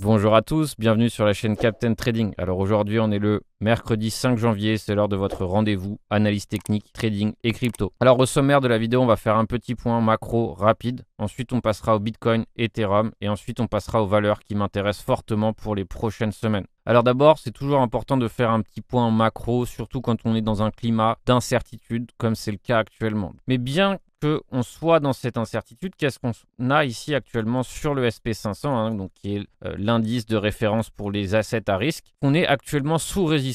Bonjour à tous, bienvenue sur la chaîne Captain Trading. Alors aujourd'hui, on est le Mercredi 5 janvier, c'est l'heure de votre rendez-vous analyse technique, trading et crypto. Alors au sommaire de la vidéo, on va faire un petit point macro rapide. Ensuite, on passera au Bitcoin, Ethereum et ensuite on passera aux valeurs qui m'intéressent fortement pour les prochaines semaines. Alors d'abord, c'est toujours important de faire un petit point macro, surtout quand on est dans un climat d'incertitude comme c'est le cas actuellement. Mais bien que on soit dans cette incertitude, qu'est-ce qu'on a ici actuellement sur le SP500, hein, donc qui est euh, l'indice de référence pour les assets à risque, on est actuellement sous résistance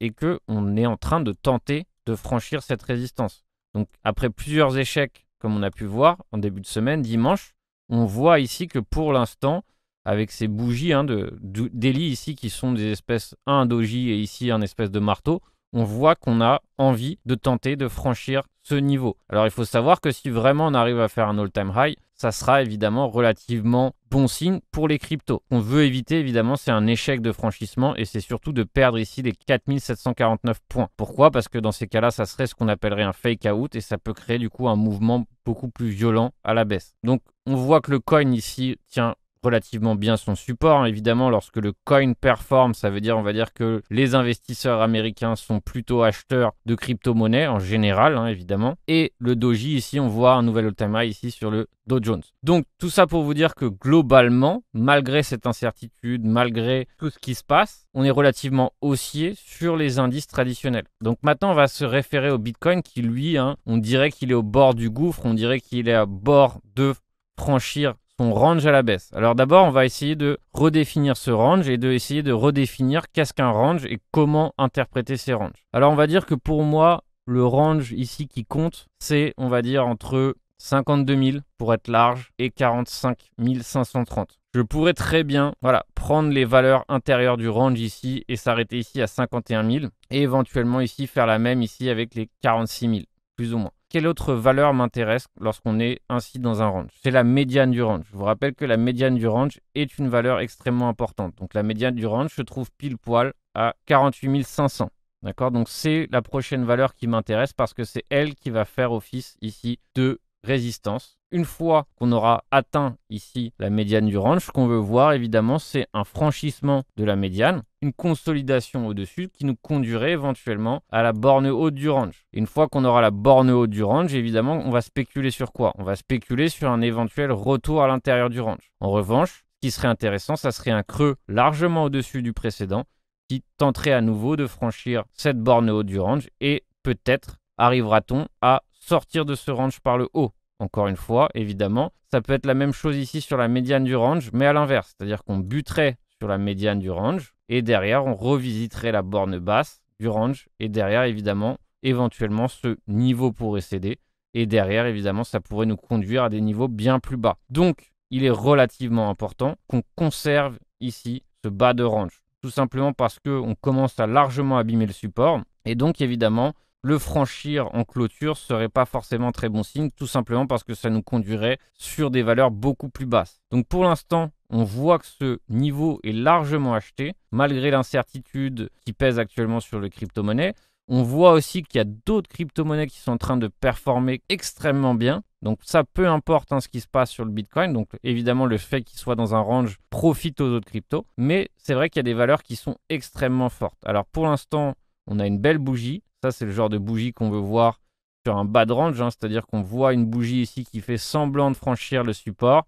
et que on est en train de tenter de franchir cette résistance. Donc après plusieurs échecs, comme on a pu voir en début de semaine, dimanche, on voit ici que pour l'instant, avec ces bougies hein, d'Eli ici qui sont des espèces, un doji et ici un espèce de marteau, on voit qu'on a envie de tenter de franchir ce niveau. Alors il faut savoir que si vraiment on arrive à faire un all-time high, ça sera évidemment relativement bon signe pour les cryptos. On veut éviter évidemment, c'est un échec de franchissement et c'est surtout de perdre ici les 4749 points. Pourquoi Parce que dans ces cas-là, ça serait ce qu'on appellerait un fake out et ça peut créer du coup un mouvement beaucoup plus violent à la baisse. Donc on voit que le coin ici tient relativement bien son support. Hein. Évidemment, lorsque le coin performe, ça veut dire, on va dire que les investisseurs américains sont plutôt acheteurs de crypto-monnaies en général, hein, évidemment. Et le doji, ici, on voit un nouvel all ici sur le Dow Jones. Donc, tout ça pour vous dire que globalement, malgré cette incertitude, malgré tout ce qui se passe, on est relativement haussier sur les indices traditionnels. Donc maintenant, on va se référer au Bitcoin qui, lui, hein, on dirait qu'il est au bord du gouffre, on dirait qu'il est à bord de franchir range à la baisse. Alors d'abord, on va essayer de redéfinir ce range et de essayer de redéfinir qu'est-ce qu'un range et comment interpréter ces ranges. Alors on va dire que pour moi, le range ici qui compte, c'est on va dire entre 52 000 pour être large et 45 530. Je pourrais très bien voilà, prendre les valeurs intérieures du range ici et s'arrêter ici à 51 000 et éventuellement ici faire la même ici avec les 46 000, plus ou moins quelle autre valeur m'intéresse lorsqu'on est ainsi dans un range C'est la médiane du range. Je vous rappelle que la médiane du range est une valeur extrêmement importante. Donc la médiane du range se trouve pile poil à 48 500. D'accord Donc c'est la prochaine valeur qui m'intéresse parce que c'est elle qui va faire office ici de résistance. Une fois qu'on aura atteint ici la médiane du range, ce qu'on veut voir évidemment, c'est un franchissement de la médiane une consolidation au-dessus qui nous conduirait éventuellement à la borne haute du range. une fois qu'on aura la borne haute du range, évidemment, on va spéculer sur quoi On va spéculer sur un éventuel retour à l'intérieur du range. En revanche, ce qui serait intéressant, ça serait un creux largement au-dessus du précédent qui tenterait à nouveau de franchir cette borne haute du range et peut-être arrivera-t-on à sortir de ce range par le haut. Encore une fois, évidemment, ça peut être la même chose ici sur la médiane du range, mais à l'inverse, c'est-à-dire qu'on buterait sur la médiane du range, et derrière, on revisiterait la borne basse du range. Et derrière, évidemment, éventuellement, ce niveau pourrait céder. Et derrière, évidemment, ça pourrait nous conduire à des niveaux bien plus bas. Donc, il est relativement important qu'on conserve ici ce bas de range. Tout simplement parce qu'on commence à largement abîmer le support. Et donc, évidemment, le franchir en clôture serait pas forcément très bon signe, tout simplement parce que ça nous conduirait sur des valeurs beaucoup plus basses. Donc pour l'instant, on voit que ce niveau est largement acheté, malgré l'incertitude qui pèse actuellement sur le crypto monnaie On voit aussi qu'il y a d'autres crypto-monnaies qui sont en train de performer extrêmement bien. Donc ça, peu importe hein, ce qui se passe sur le Bitcoin. Donc évidemment, le fait qu'il soit dans un range profite aux autres cryptos. Mais c'est vrai qu'il y a des valeurs qui sont extrêmement fortes. Alors pour l'instant, on a une belle bougie. Ça, c'est le genre de bougie qu'on veut voir sur un bas de range. Hein. C'est-à-dire qu'on voit une bougie ici qui fait semblant de franchir le support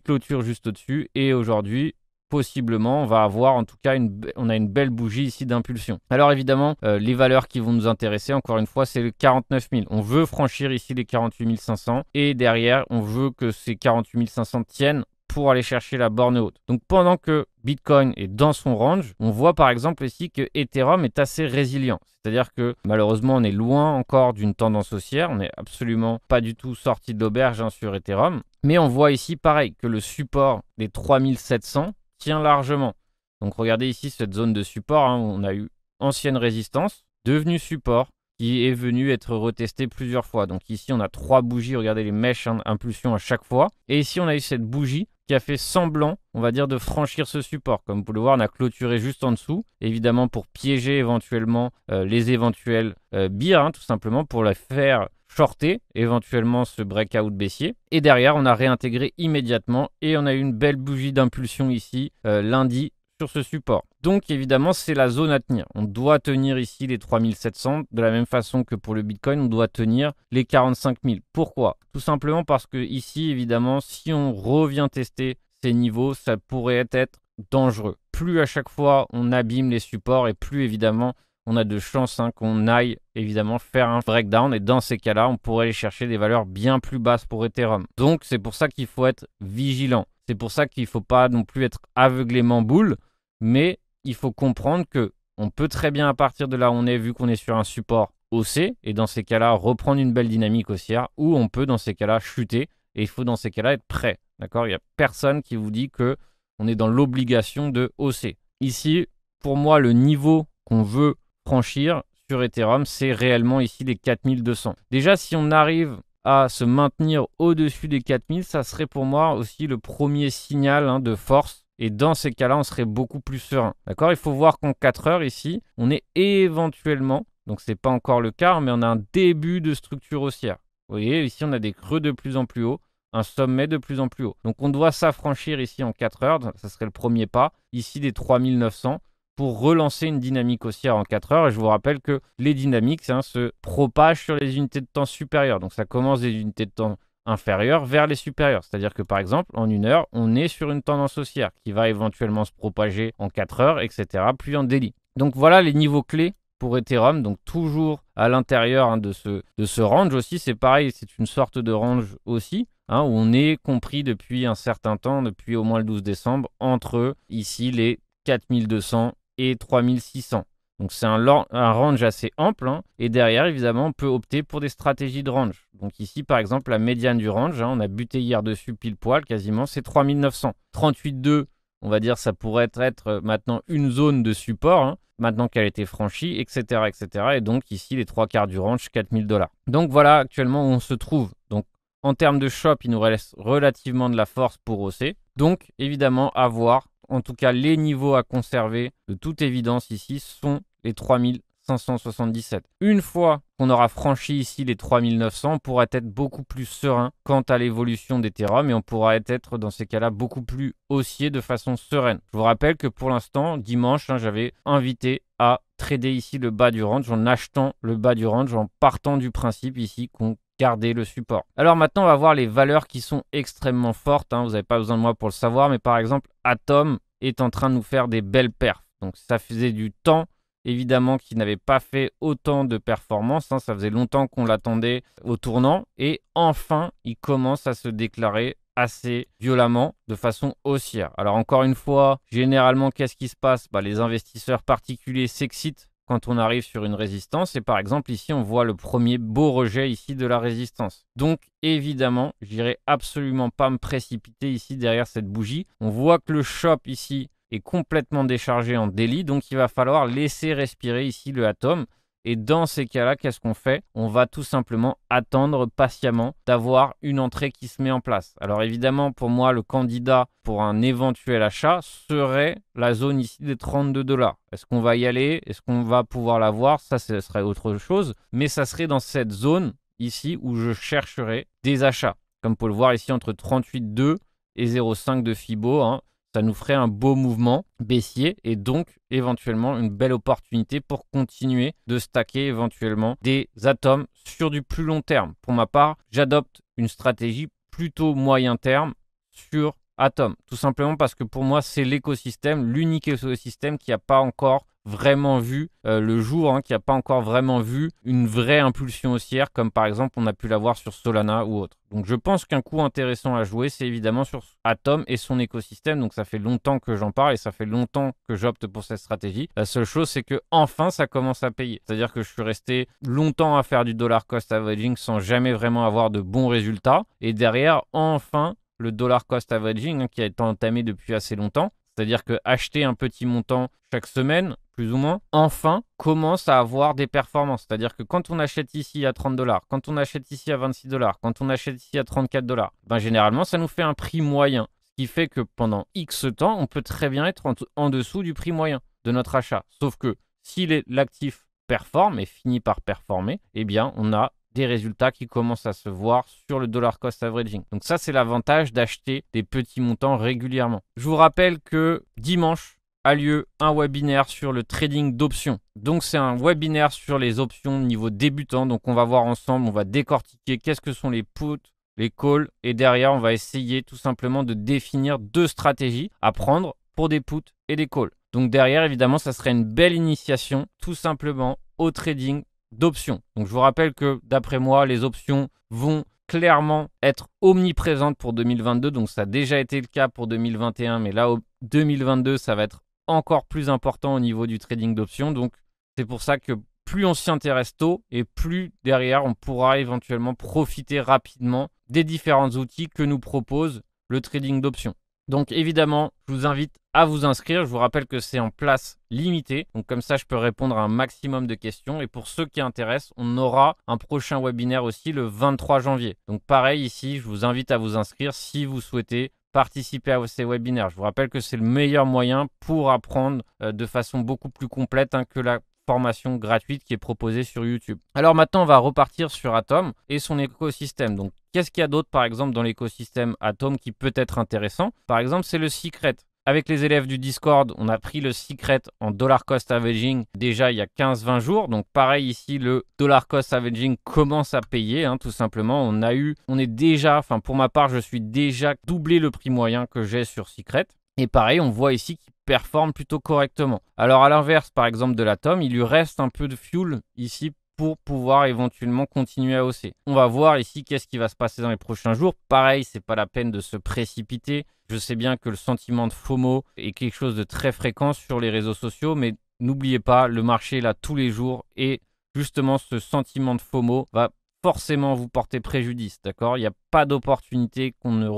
clôture juste au-dessus. Et aujourd'hui, possiblement, on va avoir en tout cas une, on a une belle bougie ici d'impulsion. Alors évidemment, euh, les valeurs qui vont nous intéresser, encore une fois, c'est le 49 000. On veut franchir ici les 48 500 et derrière, on veut que ces 48 500 tiennent pour aller chercher la borne haute. Donc pendant que Bitcoin est dans son range, on voit par exemple ici que Ethereum est assez résilient. C'est-à-dire que malheureusement, on est loin encore d'une tendance haussière. On n'est absolument pas du tout sorti de l'auberge hein, sur Ethereum. Mais on voit ici pareil que le support des 3700 tient largement. Donc regardez ici cette zone de support. Hein, où on a eu ancienne résistance, devenue support, qui est venu être retesté plusieurs fois. Donc ici, on a trois bougies, regardez les mèches impulsions hein, impulsion à chaque fois. Et ici, on a eu cette bougie fait semblant, on va dire, de franchir ce support. Comme vous pouvez le voir, on a clôturé juste en dessous, évidemment pour piéger éventuellement euh, les éventuels euh, hein, tout simplement pour la faire shorter éventuellement ce breakout baissier. Et derrière, on a réintégré immédiatement et on a eu une belle bougie d'impulsion ici euh, lundi ce support. Donc évidemment, c'est la zone à tenir. On doit tenir ici les 3700 de la même façon que pour le Bitcoin, on doit tenir les 45000 Pourquoi Tout simplement parce que ici, évidemment, si on revient tester ces niveaux, ça pourrait être dangereux. Plus à chaque fois on abîme les supports et plus évidemment on a de chances hein, qu'on aille évidemment faire un breakdown et dans ces cas-là, on pourrait aller chercher des valeurs bien plus basses pour Ethereum. Donc c'est pour ça qu'il faut être vigilant. C'est pour ça qu'il ne faut pas non plus être aveuglément boule mais il faut comprendre que on peut très bien à partir de là où on est, vu qu'on est sur un support hausser, et dans ces cas-là reprendre une belle dynamique haussière, ou on peut dans ces cas-là chuter, et il faut dans ces cas-là être prêt. D'accord Il n'y a personne qui vous dit que on est dans l'obligation de hausser. Ici, pour moi, le niveau qu'on veut franchir sur Ethereum, c'est réellement ici les 4200. Déjà, si on arrive à se maintenir au-dessus des 4000, ça serait pour moi aussi le premier signal hein, de force et dans ces cas-là, on serait beaucoup plus serein. D'accord Il faut voir qu'en 4 heures ici, on est éventuellement, donc ce n'est pas encore le cas, mais on a un début de structure haussière. Vous voyez, ici, on a des creux de plus en plus haut, un sommet de plus en plus haut. Donc on doit s'affranchir ici en 4 heures, ça serait le premier pas, ici des 3900 pour relancer une dynamique haussière en 4 heures. Et je vous rappelle que les dynamiques hein, se propagent sur les unités de temps supérieures. Donc ça commence des unités de temps inférieure vers les supérieurs, C'est-à-dire que par exemple, en une heure, on est sur une tendance haussière qui va éventuellement se propager en 4 heures, etc., puis en délit. Donc voilà les niveaux clés pour Ethereum, donc toujours à l'intérieur hein, de, ce, de ce range aussi. C'est pareil, c'est une sorte de range aussi. Hein, où on est compris depuis un certain temps, depuis au moins le 12 décembre, entre ici les 4200 et 3600. Donc c'est un, range assez ample. Hein. Et derrière, évidemment, on peut opter pour des stratégies de range. Donc ici, par exemple, la médiane du range, hein, on a buté hier dessus pile poil, quasiment, c'est 3900. 38,2, on va dire, ça pourrait être euh, maintenant une zone de support. Hein, maintenant qu'elle a été franchie, etc., etc. Et donc ici, les trois quarts du range, 4000 dollars. Donc voilà actuellement où on se trouve. Donc en termes de shop, il nous reste relativement de la force pour hausser. Donc évidemment, à voir en tout cas, les niveaux à conserver, de toute évidence ici, sont les 3577. Une fois qu'on aura franchi ici les 3900, on être beaucoup plus serein quant à l'évolution des d'Ethereum et on pourra être dans ces cas-là beaucoup plus haussier de façon sereine. Je vous rappelle que pour l'instant, dimanche, hein, j'avais invité à trader ici le bas du range en achetant le bas du range en partant du principe ici qu'on gardait le support. Alors maintenant, on va voir les valeurs qui sont extrêmement fortes. Hein. Vous n'avez pas besoin de moi pour le savoir, mais par exemple, Atom est en train de nous faire des belles perfs. Donc ça faisait du temps évidemment qui n'avait pas fait autant de performances. Hein. ça faisait longtemps qu'on l'attendait au tournant. Et enfin, il commence à se déclarer assez violemment de façon haussière. Alors encore une fois, généralement, qu'est-ce qui se passe bah, Les investisseurs particuliers s'excitent quand on arrive sur une résistance. Et par exemple, ici, on voit le premier beau rejet ici de la résistance. Donc, évidemment, j'irai absolument pas me précipiter ici derrière cette bougie. On voit que le shop ici est complètement déchargé en délit, donc il va falloir laisser respirer ici le atome. Et dans ces cas-là, qu'est-ce qu'on fait On va tout simplement attendre patiemment d'avoir une entrée qui se met en place. Alors évidemment, pour moi, le candidat pour un éventuel achat serait la zone ici des 32 dollars. Est-ce qu'on va y aller Est-ce qu'on va pouvoir l'avoir Ça, ce serait autre chose. Mais ça serait dans cette zone ici où je chercherai des achats. Comme pour le voir ici, entre 38,2 et 0,5 de FIBO. Hein ça nous ferait un beau mouvement baissier et donc éventuellement une belle opportunité pour continuer de stacker éventuellement des atomes sur du plus long terme. Pour ma part, j'adopte une stratégie plutôt moyen terme sur Atom, tout simplement parce que pour moi, c'est l'écosystème, l'unique écosystème qui n'a pas encore vraiment vu euh, le jour, hein, qui n'a pas encore vraiment vu une vraie impulsion haussière, comme par exemple on a pu l'avoir sur Solana ou autre. Donc je pense qu'un coup intéressant à jouer, c'est évidemment sur Atom et son écosystème. Donc ça fait longtemps que j'en parle et ça fait longtemps que j'opte pour cette stratégie. La seule chose, c'est que enfin ça commence à payer. C'est-à-dire que je suis resté longtemps à faire du dollar cost averaging sans jamais vraiment avoir de bons résultats. Et derrière, enfin, le dollar cost averaging hein, qui a été entamé depuis assez longtemps. C'est-à-dire que acheter un petit montant chaque semaine, plus ou moins, enfin commence à avoir des performances. C'est-à-dire que quand on achète ici à 30 dollars, quand on achète ici à 26 dollars, quand on achète ici à 34 dollars, ben généralement ça nous fait un prix moyen. Ce qui fait que pendant X temps, on peut très bien être en, dessous du prix moyen de notre achat. Sauf que si l'actif performe et finit par performer, eh bien on a des résultats qui commencent à se voir sur le dollar cost averaging. Donc ça, c'est l'avantage d'acheter des petits montants régulièrement. Je vous rappelle que dimanche a lieu un webinaire sur le trading d'options. Donc c'est un webinaire sur les options niveau débutant. Donc on va voir ensemble, on va décortiquer qu'est-ce que sont les puts, les calls et derrière on va essayer tout simplement de définir deux stratégies à prendre pour des puts et des calls. Donc derrière évidemment ça serait une belle initiation tout simplement au trading d'options. Donc je vous rappelle que d'après moi, les options vont clairement être omniprésentes pour 2022. Donc ça a déjà été le cas pour 2021, mais là, 2022, ça va être encore plus important au niveau du trading d'options. Donc c'est pour ça que plus on s'y intéresse tôt et plus derrière on pourra éventuellement profiter rapidement des différents outils que nous propose le trading d'options. Donc évidemment, je vous invite à vous inscrire. Je vous rappelle que c'est en place limitée. Donc comme ça, je peux répondre à un maximum de questions. Et pour ceux qui intéressent, on aura un prochain webinaire aussi le 23 janvier. Donc pareil ici, je vous invite à vous inscrire si vous souhaitez participer à ces webinaires. Je vous rappelle que c'est le meilleur moyen pour apprendre euh, de façon beaucoup plus complète hein, que la formation gratuite qui est proposée sur YouTube. Alors maintenant, on va repartir sur Atom et son écosystème. Donc Qu'est-ce qu'il y a d'autre, par exemple, dans l'écosystème Atom qui peut être intéressant Par exemple, c'est le secret. Avec les élèves du Discord, on a pris le secret en dollar cost averaging déjà il y a 15-20 jours. Donc pareil ici, le dollar cost averaging commence à payer, hein, tout simplement. On a eu, on est déjà, enfin pour ma part, je suis déjà doublé le prix moyen que j'ai sur secret. Et pareil, on voit ici qu'il performe plutôt correctement. Alors à l'inverse, par exemple, de l'atome, il lui reste un peu de fuel ici pour pouvoir éventuellement continuer à hausser. On va voir ici qu'est-ce qui va se passer dans les prochains jours. Pareil, c'est pas la peine de se précipiter. Je sais bien que le sentiment de FOMO est quelque chose de très fréquent sur les réseaux sociaux, mais n'oubliez pas, le marché est là tous les jours et justement ce sentiment de FOMO va forcément vous porter préjudice, d'accord Il n'y a pas d'opportunité qu'on ne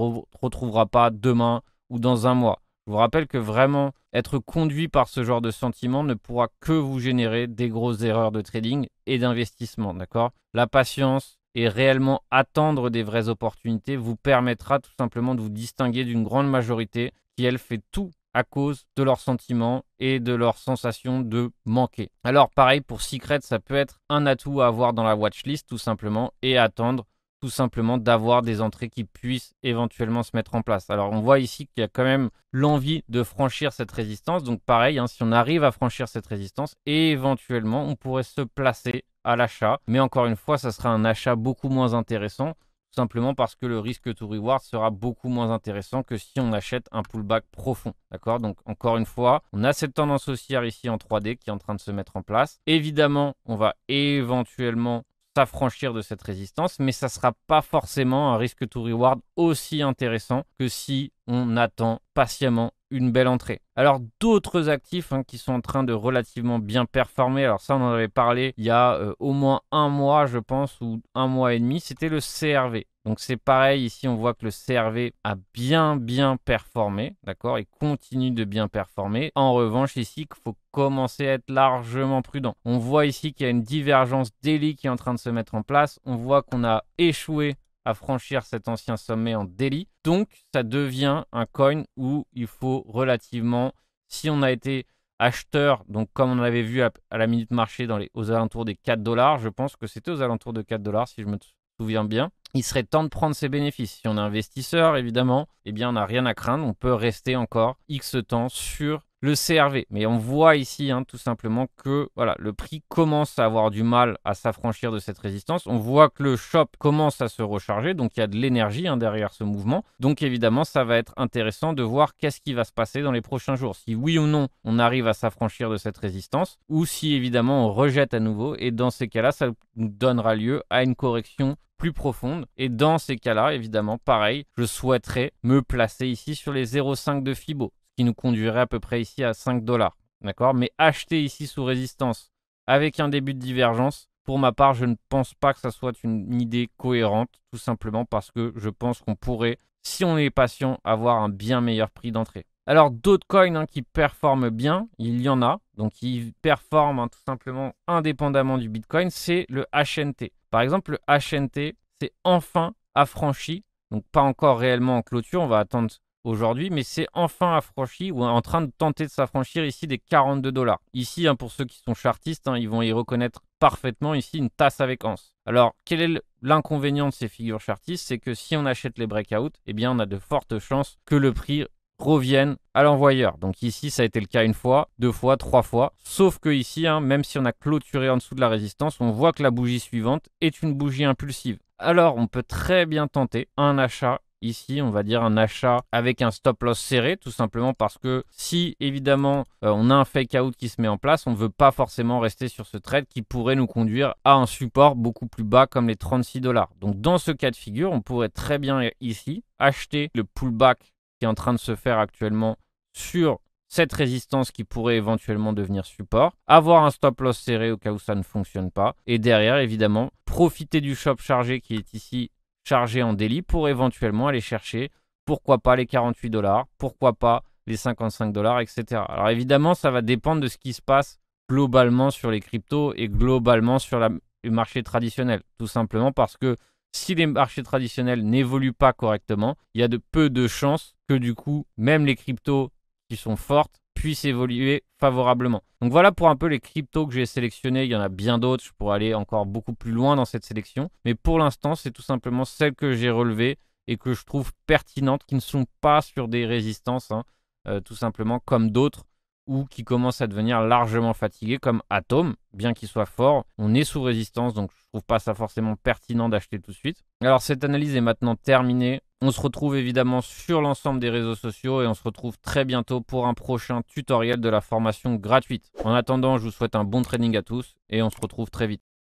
retrouvera pas demain ou dans un mois. Je vous rappelle que vraiment être conduit par ce genre de sentiment ne pourra que vous générer des grosses erreurs de trading et d'investissement, d'accord La patience et réellement attendre des vraies opportunités vous permettra tout simplement de vous distinguer d'une grande majorité qui, elle, fait tout à cause de leurs sentiments et de leur sensation de manquer. Alors pareil pour Secret, ça peut être un atout à avoir dans la watchlist tout simplement et attendre tout simplement d'avoir des entrées qui puissent éventuellement se mettre en place. Alors on voit ici qu'il y a quand même l'envie de franchir cette résistance. Donc pareil, hein, si on arrive à franchir cette résistance, éventuellement on pourrait se placer à l'achat. Mais encore une fois, ça sera un achat beaucoup moins intéressant, tout simplement parce que le risque to reward sera beaucoup moins intéressant que si on achète un pullback profond. D'accord Donc encore une fois, on a cette tendance haussière ici en 3D qui est en train de se mettre en place. Évidemment, on va éventuellement s'affranchir de cette résistance, mais ça ne sera pas forcément un risque to reward aussi intéressant que si on attend patiemment une belle entrée. Alors d'autres actifs hein, qui sont en train de relativement bien performer, alors ça on en avait parlé il y a euh, au moins un mois je pense ou un mois et demi, c'était le CRV. Donc c'est pareil, ici on voit que le CRV a bien bien performé, d'accord Il continue de bien performer. En revanche, ici, qu'il faut commencer à être largement prudent. On voit ici qu'il y a une divergence daily qui est en train de se mettre en place. On voit qu'on a échoué à franchir cet ancien sommet en daily. Donc ça devient un coin où il faut relativement, si on a été acheteur, donc comme on l'avait vu à, la minute marché aux alentours des 4 dollars, je pense que c'était aux alentours de 4 dollars si je me souviens bien il serait temps de prendre ses bénéfices. Si on est investisseur, évidemment, eh bien, on n'a rien à craindre. On peut rester encore X temps sur le CRV. Mais on voit ici, hein, tout simplement, que voilà, le prix commence à avoir du mal à s'affranchir de cette résistance. On voit que le shop commence à se recharger. Donc, il y a de l'énergie hein, derrière ce mouvement. Donc, évidemment, ça va être intéressant de voir qu'est-ce qui va se passer dans les prochains jours. Si oui ou non, on arrive à s'affranchir de cette résistance. Ou si, évidemment, on rejette à nouveau. Et dans ces cas-là, ça nous donnera lieu à une correction plus profonde. Et dans ces cas-là, évidemment, pareil, je souhaiterais me placer ici sur les 0,5 de Fibo, ce qui nous conduirait à peu près ici à 5 dollars. D'accord Mais acheter ici sous résistance avec un début de divergence, pour ma part, je ne pense pas que ça soit une idée cohérente, tout simplement parce que je pense qu'on pourrait, si on est patient, avoir un bien meilleur prix d'entrée. Alors d'autres coins hein, qui performent bien, il y en a, donc qui performent hein, tout simplement indépendamment du Bitcoin, c'est le HNT. Par exemple, le HNT, c'est enfin affranchi, donc pas encore réellement en clôture, on va attendre aujourd'hui, mais c'est enfin affranchi ou en train de tenter de s'affranchir ici des 42 dollars. Ici, hein, pour ceux qui sont chartistes, ils vont y reconnaître parfaitement ici une tasse avec anse. Alors, quel est l'inconvénient de ces figures chartistes C'est que si on achète les breakouts, eh bien, on a de fortes chances que le prix reviennent à l'envoyeur. Donc ici, ça a été le cas une fois, deux fois, trois fois. Sauf que ici, hein, même si on a clôturé en dessous de la résistance, on voit que la bougie suivante est une bougie impulsive. Alors, on peut très bien tenter un achat ici, on va dire un achat avec un stop loss serré, tout simplement parce que si évidemment euh, on a un fake out qui se met en place, on ne veut pas forcément rester sur ce trade qui pourrait nous conduire à un support beaucoup plus bas comme les 36 dollars. Donc dans ce cas de figure, on pourrait très bien ici acheter le pullback qui est en train de se faire actuellement sur cette résistance qui pourrait éventuellement devenir support, avoir un stop loss serré au cas où ça ne fonctionne pas, et derrière évidemment profiter du shop chargé qui est ici chargé en délit pour éventuellement aller chercher pourquoi pas les 48 dollars, pourquoi pas les 55 dollars, etc. Alors évidemment ça va dépendre de ce qui se passe globalement sur les cryptos et globalement sur la, le marché traditionnel, tout simplement parce que si les marchés traditionnels n'évoluent pas correctement, il y a de peu de chances que du coup, même les cryptos qui sont fortes puissent évoluer favorablement. Donc voilà pour un peu les cryptos que j'ai sélectionnés. Il y en a bien d'autres. Je pourrais aller encore beaucoup plus loin dans cette sélection. Mais pour l'instant, c'est tout simplement celles que j'ai relevées et que je trouve pertinentes, qui ne sont pas sur des résistances, hein, euh, tout simplement comme d'autres ou qui commencent à devenir largement fatiguées, comme Atom, bien qu'il soit fort. On est sous résistance, donc je ne trouve pas ça forcément pertinent d'acheter tout de suite. Alors cette analyse est maintenant terminée. On se retrouve évidemment sur l'ensemble des réseaux sociaux et on se retrouve très bientôt pour un prochain tutoriel de la formation gratuite. En attendant, je vous souhaite un bon training à tous et on se retrouve très vite.